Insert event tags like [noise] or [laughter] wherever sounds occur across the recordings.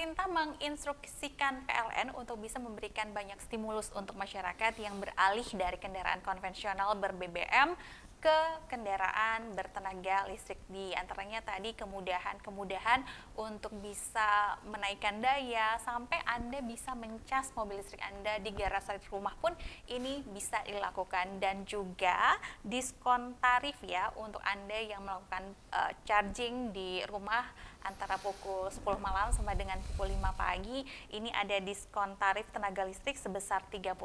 pemerintah menginstruksikan PLN untuk bisa memberikan banyak stimulus untuk masyarakat yang beralih dari kendaraan konvensional ber-BBM ke kendaraan bertenaga listrik di antaranya tadi kemudahan-kemudahan untuk bisa menaikkan daya sampai Anda bisa mencas mobil listrik Anda di garasi rumah pun ini bisa dilakukan dan juga diskon tarif ya untuk Anda yang melakukan uh, charging di rumah antara pukul 10 malam sampai dengan pukul 5 pagi ini ada diskon tarif tenaga listrik sebesar 30%.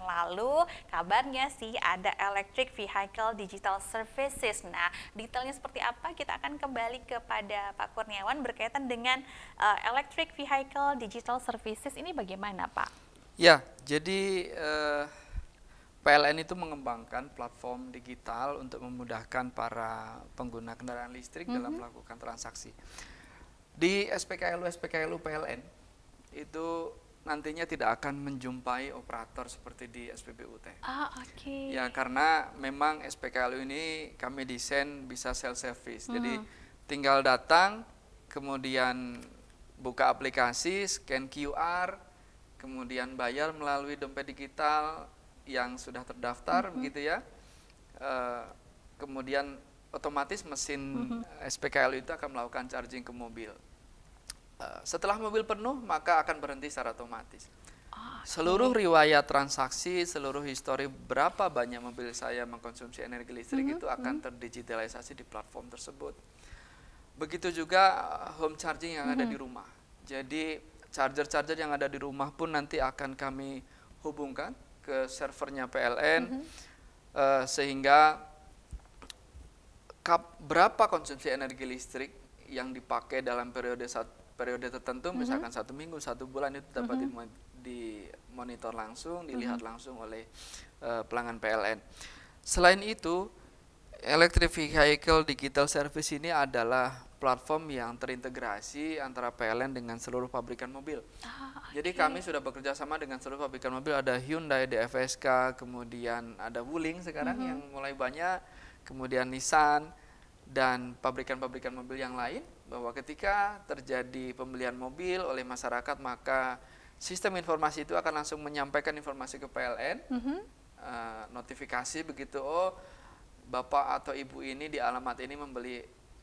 Lalu kabarnya sih ada electric vehicle digital services. Nah, detailnya seperti apa kita akan kembali kepada Pak Kurniawan berkaitan dengan uh, electric vehicle digital services ini bagaimana, Pak? Ya, jadi uh... Eh, PLN itu mengembangkan platform digital untuk memudahkan para pengguna kendaraan listrik mm -hmm. dalam mhm. melakukan transaksi. Di SPKLU, SPKLU PLN itu nantinya tidak akan menjumpai operator seperti di SPBUT. Ah, oke. Okay. Ya, karena memang SPKLU ini kami desain bisa self service. Hmm. Jadi tinggal datang kemudian buka aplikasi, scan QR, kemudian bayar melalui dompet digital yang sudah terdaftar mm -hmm. begitu ya. E, kemudian otomatis mesin uh-huh. Mm-hmm. SPKL itu akan melakukan charging ke mobil. Uh, setelah mobil penuh, maka akan berhenti secara otomatis. Ah, seluruh riwayat transaksi, seluruh histori berapa banyak mobil saya mengkonsumsi energi listrik mm-hmm. itu akan mm-hmm. terdigitalisasi di platform tersebut. Begitu juga eh, home charging yang mm-hmm. ada di mm-hmm. rumah. Jadi charger-charger yang ada di rumah pun nanti akan kami hubungkan ke servernya PLN mm-hmm. uh, sehingga berapa konsumsi energi listrik yang dipakai dalam periode saat periode tertentu, mm -hmm. misalkan satu minggu, satu bulan itu dapat mm -hmm. dimonitor langsung, mhm. dilihat mm -hmm. langsung oleh uh, pelanggan PLN. Selain itu, electric vehicle digital service ini adalah platform yang terintegrasi antara PLN dengan seluruh pabrikan mobil. Ah, okay. Jadi kami sudah bekerja sama dengan seluruh pabrikan mobil ada Hyundai, DFSK, kemudian ada Wuling sekarang mm -hmm. yang mulai banyak kemudian Nissan dan pabrikan-pabrikan mobil yang lain bahwa ketika terjadi pembelian mobil oleh masyarakat maka sistem informasi itu akan langsung menyampaikan informasi ke PLN mm -hmm. uh, eh, notifikasi begitu oh bapak atau ibu ini di alamat ini membeli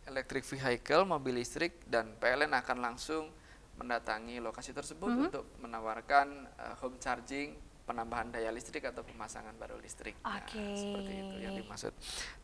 electric vehicle mobil listrik dan PLN akan langsung mendatangi lokasi tersebut mm -hmm. untuk menawarkan uh, home charging penambahan daya listrik atau pemasangan baru listrik. Okay. Nah, seperti itu yang dimaksud.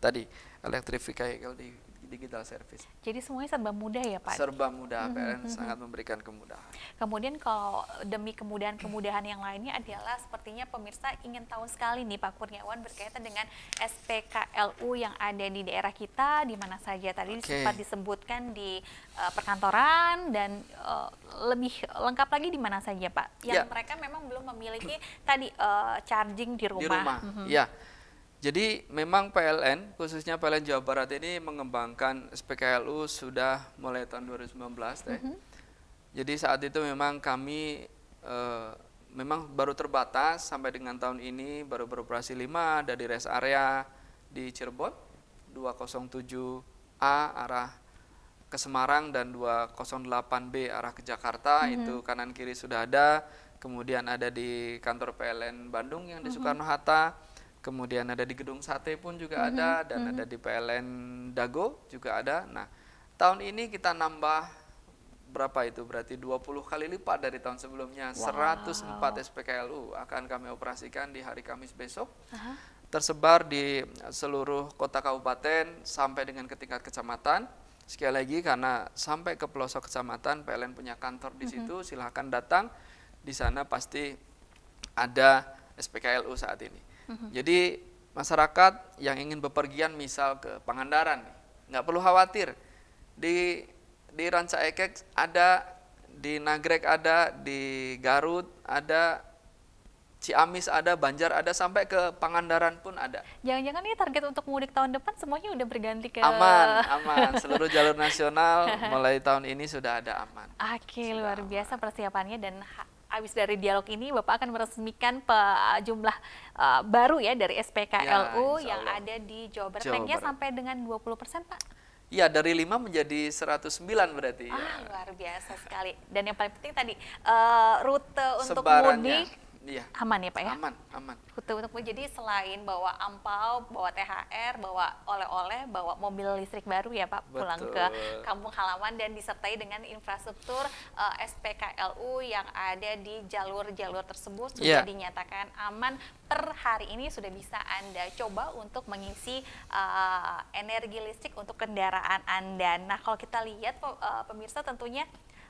Tadi electric vehicle di digital service. Jadi semuanya serba mudah ya Pak? Serba mudah, mm-hmm, PLN mm -hmm. sangat memberikan kemudahan. Kemudian kalau demi kemudahan-kemudahan yang lainnya adalah sepertinya pemirsa ingin tahu sekali nih Pak Kurniawan berkaitan dengan SPKLU yang ada di daerah kita, di mana saja tadi okay. sempat disebutkan di uh, perkantoran dan uh, lebih lengkap lagi di mana saja Pak? Yang yeah. mereka memang belum memiliki tadi uh, charging di rumah. Di rumah, mm -hmm. Yeah jadi memang PLN, khususnya PLN Jawa Barat ini mengembangkan SPKLU sudah mulai tahun 2019 teh. Mm -hmm. Jadi saat itu memang kami e, memang baru terbatas sampai dengan tahun ini baru beroperasi 5 dari rest area di Cirebon 207A arah ke Semarang dan 208B arah ke Jakarta mm -hmm. itu kanan kiri sudah ada. Kemudian ada di kantor PLN Bandung yang di mm -hmm. Soekarno Hatta kemudian ada di gedung sate pun juga mm-hmm. ada dan mm-hmm. ada di PLN Dago juga ada. Nah, tahun ini kita nambah berapa itu? Berarti 20 kali lipat dari tahun sebelumnya. Wow. 104 SPKLU akan kami operasikan di hari Kamis besok. Uh-huh. Tersebar di seluruh kota kabupaten sampai dengan ke tingkat kecamatan. Sekali lagi karena sampai ke pelosok kecamatan PLN punya kantor di mm-hmm. situ, silahkan datang. Di sana pasti ada SPKLU saat ini. Mm-hmm. Jadi masyarakat yang ingin bepergian misal ke Pangandaran, nggak perlu khawatir. Di di Ranca Ekek ada, di Nagrek ada, di Garut ada, Ciamis ada, Banjar ada, sampai ke Pangandaran pun ada. Jangan-jangan ini target untuk mudik tahun depan semuanya udah berganti ke... Aman, [laughs] aman. Seluruh jalur nasional [laughs] mulai tahun ini sudah ada aman. Oke, sudah luar biasa persiapannya dan abis dari dialog ini Bapak akan meresmikan pe, eh, jumlah uh, baru ya dari SPKLU ya, yang ada di Jawa Barat. Barat. sampai dengan 20 persen Pak? Iya, dari 5 menjadi 109 berarti. Ah, ya. luar biasa sekali. Dan yang paling penting tadi, uh, rute untuk mudik Iya. Aman ya Pak ya? Aman, aman. Betul, betul. Jadi selain bawa ampau, bawa THR, bawa oleh-oleh, bawa mobil listrik baru ya Pak betul. pulang ke kampung halaman dan disertai dengan infrastruktur uh, eh, SPKLU yang ada di jalur-jalur tersebut sudah yeah. dinyatakan aman per hari ini sudah bisa Anda coba untuk mengisi uh, energi listrik untuk kendaraan Anda. Nah, kalau kita lihat uh, pemirsa tentunya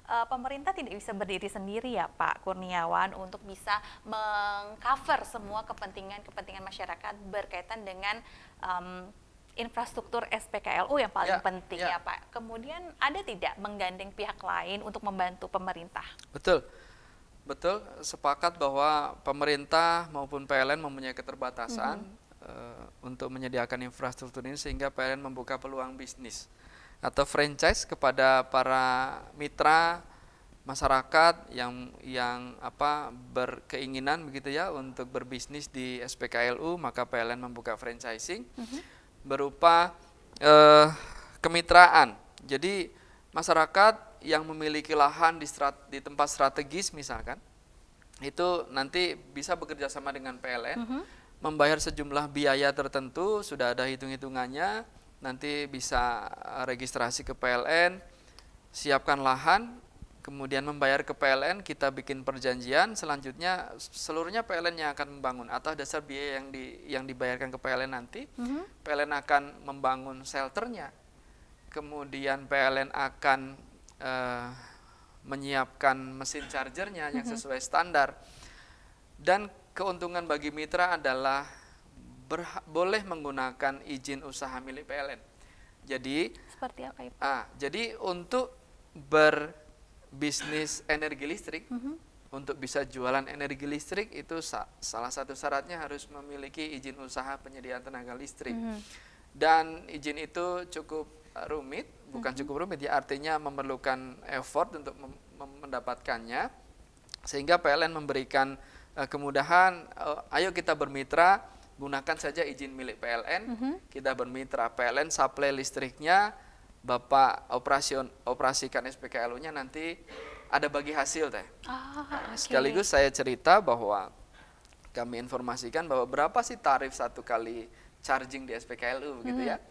uh, pemerintah tidak bisa berdiri sendiri ya Pak Kurniawan untuk bisa mengcover semua kepentingan-kepentingan masyarakat berkaitan dengan um, infrastruktur SPKLU yang paling ya, penting ya. ya Pak. Kemudian ada tidak menggandeng pihak lain untuk membantu pemerintah? Betul. Betul, sepakat bahwa pemerintah maupun PLN mempunyai keterbatasan mm -hmm. uh, untuk menyediakan infrastruktur ini sehingga PLN membuka peluang bisnis atau franchise kepada para mitra masyarakat yang yang apa berkeinginan begitu ya untuk berbisnis di SPKLU maka PLN membuka franchising mm -hmm. berupa eh, kemitraan. Jadi masyarakat yang memiliki lahan di, strat, di tempat strategis misalkan itu nanti bisa bekerja sama dengan PLN mm -hmm. membayar sejumlah biaya tertentu sudah ada hitung hitungannya nanti bisa eh, registrasi ke PLN, siapkan lahan, kemudian membayar ke PLN, kita bikin perjanjian, selanjutnya seluruhnya PLN yang akan membangun atau dasar biaya yang di yang dibayarkan ke PLN nanti, mm -hmm. PLN akan membangun shelternya, kemudian PLN akan uh, menyiapkan mesin chargernya yang mhm. sesuai standar, dan keuntungan bagi mitra adalah berha- boleh menggunakan izin usaha milik PLN. Jadi seperti apa itu? Ah, jadi untuk berbisnis energi listrik mm-hmm. untuk bisa jualan energi listrik itu sa- salah satu syaratnya harus memiliki izin usaha penyediaan tenaga listrik. Mm-hmm. Dan izin itu cukup rumit, bukan mm-hmm. cukup rumit ya artinya memerlukan effort untuk mendapatkannya. Sehingga PLN memberikan uh, kemudahan uh, ayo kita bermitra gunakan saja izin milik PLN, mm -hmm. kita bermitra PLN, supply listriknya, bapak operasion operasikan SPKLU-nya nanti ada bagi hasil teh. Oh, ah, okay. Sekaligus saya cerita bahwa kami informasikan bahwa berapa sih tarif satu kali charging di SPKLU begitu mm -hmm. ya. Mhm.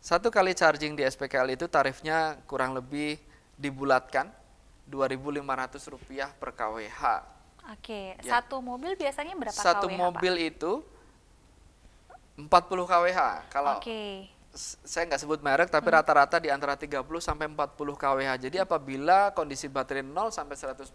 Satu kali charging di SPKLU itu tarifnya kurang lebih dibulatkan rp 2.500 per kWh. Oke, ya. satu mobil biasanya berapa satu KWH? Satu mobil Pak? itu 40 kWh. Kalau okay. saya nggak sebut merek tapi hmm. rata-rata hmm. di antara 30 sampai 40 kWh. Jadi hmm. apabila kondisi baterai 0 sampai 100%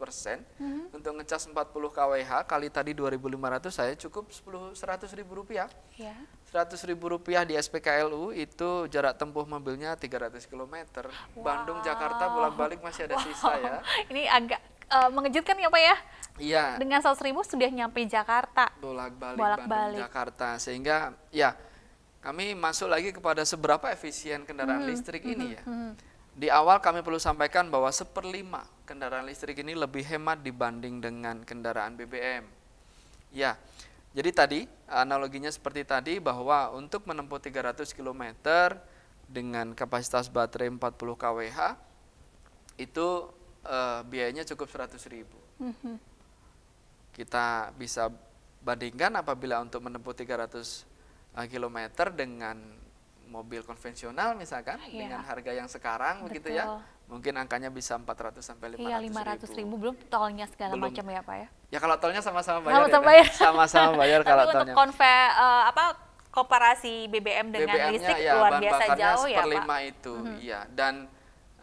hmm. untuk ngecas 40 kWh kali tadi 2500 saya cukup 10 100 ribu rupiah. Yeah. Ya. 100 ribu rupiah di SPKLU itu jarak tempuh mobilnya 300 km. Wow. Bandung Jakarta bolak-balik masih ada wow. sisa ya. [laughs] Ini agak uh, mengejutkan ya Pak ya? Iya. Dengan 100 ribu sudah nyampe Jakarta. Bolak-balik Bolak Bandung, Jakarta. Sehingga ya kami masuk lagi kepada seberapa efisien kendaraan hmm. listrik hmm. ini hmm, ya. Hmm. Di awal kami perlu sampaikan bahwa seperlima kendaraan listrik ini lebih hemat dibanding dengan kendaraan BBM. Ya, jadi tadi analoginya seperti tadi bahwa untuk menempuh 300 km dengan kapasitas baterai 40 kWh itu uh, biayanya cukup 100 ribu. Mm -hmm. Kita bisa bandingkan apabila untuk menempuh 300 ratus eh, km dengan mobil konvensional misalkan ya. dengan harga yang sekarang Betul. begitu ya. Mungkin angkanya bisa 400 sampai 500 iya, 500 ribu. Belum tolnya segala macam ya Pak ya? Ya kalau tolnya sama-sama ya, bayar. Sama-sama ya, [laughs] bayar. Sama-sama bayar kalau Tapi tolnya. untuk konve, uh, apa, komparasi BBM dengan BBM listrik ya, luar biasa jauh ya Pak? itu, mm-hmm. iya. Dan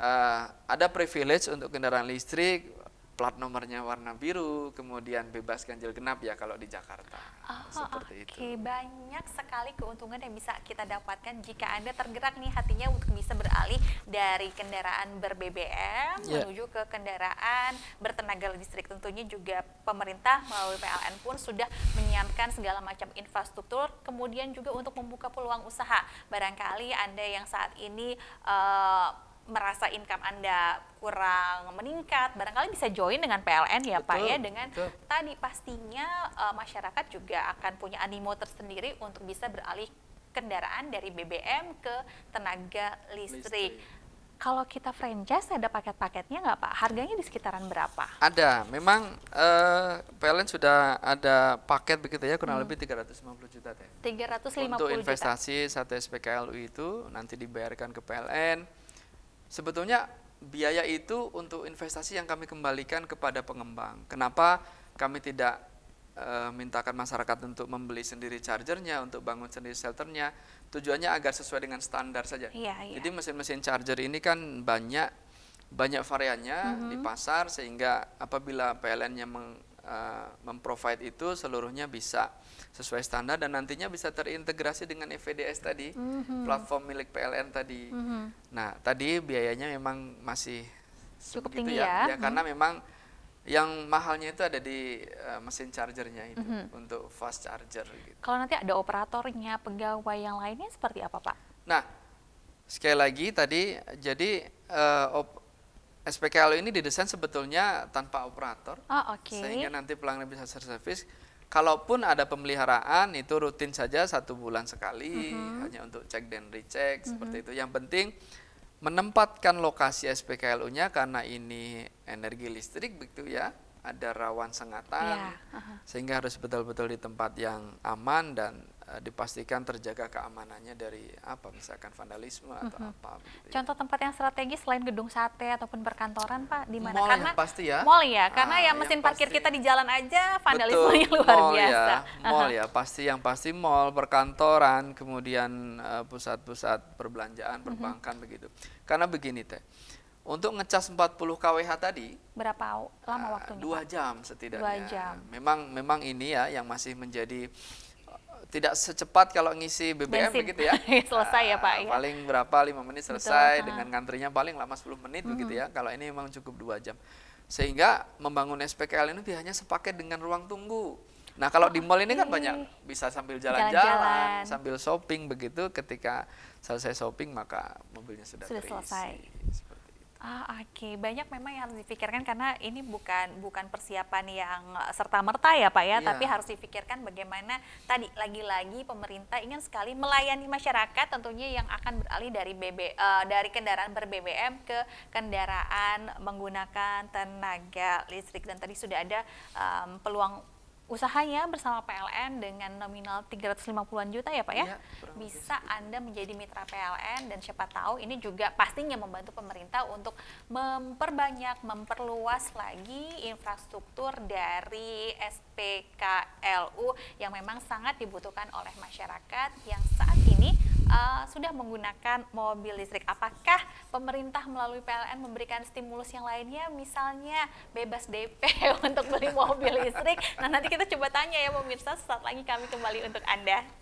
Eh, ada privilege untuk kendaraan listrik plat nomornya warna biru, kemudian bebas ganjil genap ya kalau di Jakarta. Oh, Seperti okay. itu. Banyak sekali keuntungan yang bisa kita dapatkan jika Anda tergerak nih hatinya untuk bisa beralih dari kendaraan berBBM yeah. menuju ke kendaraan bertenaga listrik. Tentunya juga pemerintah melalui PLN pun sudah menyiapkan segala macam infrastruktur, kemudian juga untuk membuka peluang usaha. Barangkali Anda yang saat ini uh, merasa income Anda kurang meningkat, barangkali bisa join dengan PLN ya, ya betul, Pak ya dengan betul. tadi pastinya uh, masyarakat juga akan punya animo tersendiri untuk bisa beralih kendaraan dari BBM ke tenaga listrik. listrik. Kalau kita franchise ada paket-paketnya nggak Pak? Harganya di sekitaran berapa? Ada, memang uh, e, PLN sudah ada paket begitu ya kurang hmm. lebih 350 juta teh. 350 Untuk investasi juta. satu SPKLU itu nanti dibayarkan ke PLN Sebetulnya biaya itu untuk investasi yang kami kembalikan kepada pengembang. Kenapa kami tidak e, mintakan masyarakat untuk membeli sendiri chargernya, untuk bangun sendiri shelternya? Tujuannya agar sesuai dengan standar saja. Iya, iya. Jadi mesin-mesin charger ini kan banyak banyak variannya mm -hmm. di pasar sehingga apabila PLN-nya Eh, memprovide itu seluruhnya bisa sesuai standar dan nantinya bisa terintegrasi dengan EVDS tadi mm-hmm. platform milik PLN tadi. Mm-hmm. Nah tadi biayanya memang masih cukup tinggi ya, ya, ya mm-hmm. karena memang yang mahalnya itu ada di uh, mesin chargernya itu mm-hmm. untuk fast charger. Gitu. Kalau nanti ada operatornya, pegawai yang lainnya seperti apa pak? Nah sekali lagi tadi jadi uh, op, SPKLU ini didesain sebetulnya tanpa operator, oh, okay. sehingga nanti pelanggan bisa service. Kalaupun ada pemeliharaan itu rutin saja satu bulan sekali, mm -hmm. hanya untuk cek dan recheck mm -hmm. seperti itu. Yang penting menempatkan lokasi SPKLU-nya karena ini energi listrik begitu ya, ada rawan sengatan, yeah. Iya, uh -huh. sehingga harus betul-betul di tempat yang aman dan Eh, dipastikan terjaga keamanannya dari apa misalkan vandalisme mm -hmm. atau mm-hmm. apa gitu contoh ya. tempat yang strategis selain gedung sate ataupun perkantoran pak di mana karena pasti ya mall ya karena ah, ya mesin parkir kita di jalan aja vandalisme yang luar mall ya. biasa ya, mall [laughs] ya pasti yang pasti mall perkantoran kemudian eh, pusat-pusat uh, perbelanjaan mm-hmm. perbankan begitu karena begini teh untuk ngecas 40 kWh tadi berapa lama ah, waktu Dua jam setidaknya. Dua jam. Memang memang ini ya yang masih menjadi tidak secepat kalau ngisi BBM Bensin. begitu ya. [laughs] ya. selesai ya Pak. Ah, ya. Paling berapa Lima menit selesai Betul. dengan ngantrinya paling lama 10 menit hmm. begitu ya. Kalau ini memang cukup dua jam. Sehingga membangun SPKL ini biasanya sepaket dengan ruang tunggu. Nah, kalau di mall ini kan banyak bisa sambil jalan-jalan, sambil shopping begitu ketika selesai shopping maka mobilnya sudah, sudah terisi. selesai. Ah, oke, okay. banyak memang yang harus dipikirkan karena ini bukan bukan persiapan yang eh, serta merta ya Pak ya, yeah. tapi iya. harus dipikirkan bagaimana tadi lagi-lagi pemerintah ingin sekali melayani masyarakat tentunya yang akan beralih dari BB uh, eh, dari kendaraan ber BBM ke kendaraan menggunakan tenaga listrik dan tadi sudah ada um, peluang usahanya bersama PLN dengan nominal 350-an juta ya Pak ya, ya bisa Anda menjadi mitra PLN dan siapa tahu ini juga pastinya membantu pemerintah untuk memperbanyak, memperluas lagi infrastruktur dari SPKLU yang memang sangat dibutuhkan oleh masyarakat yang saat ini uh, sudah menggunakan mobil listrik. Apakah pemerintah melalui PLN memberikan stimulus yang lainnya, misalnya bebas DP [laughs] untuk beli mobil listrik? Nah nanti kita coba tanya ya pemirsa, saat lagi kami kembali untuk Anda.